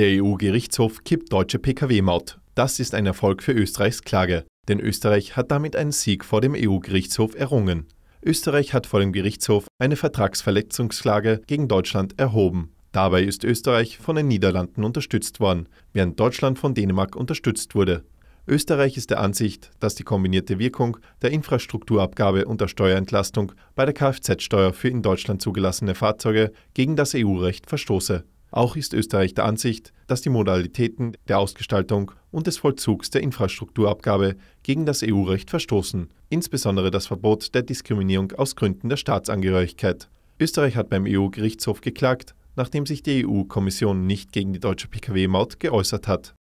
Der EU-Gerichtshof kippt deutsche Pkw-Maut. Das ist ein Erfolg für Österreichs Klage, denn Österreich hat damit einen Sieg vor dem EU-Gerichtshof errungen. Österreich hat vor dem Gerichtshof eine Vertragsverletzungsklage gegen Deutschland erhoben. Dabei ist Österreich von den Niederlanden unterstützt worden, während Deutschland von Dänemark unterstützt wurde. Österreich ist der Ansicht, dass die kombinierte Wirkung der Infrastrukturabgabe und der Steuerentlastung bei der Kfz-Steuer für in Deutschland zugelassene Fahrzeuge gegen das EU-Recht verstoße. Auch ist Österreich der Ansicht, dass die Modalitäten der Ausgestaltung und des Vollzugs der Infrastrukturabgabe gegen das EU-Recht verstoßen, insbesondere das Verbot der Diskriminierung aus Gründen der Staatsangehörigkeit. Österreich hat beim EU-Gerichtshof geklagt, nachdem sich die EU-Kommission nicht gegen die deutsche Pkw-Maut geäußert hat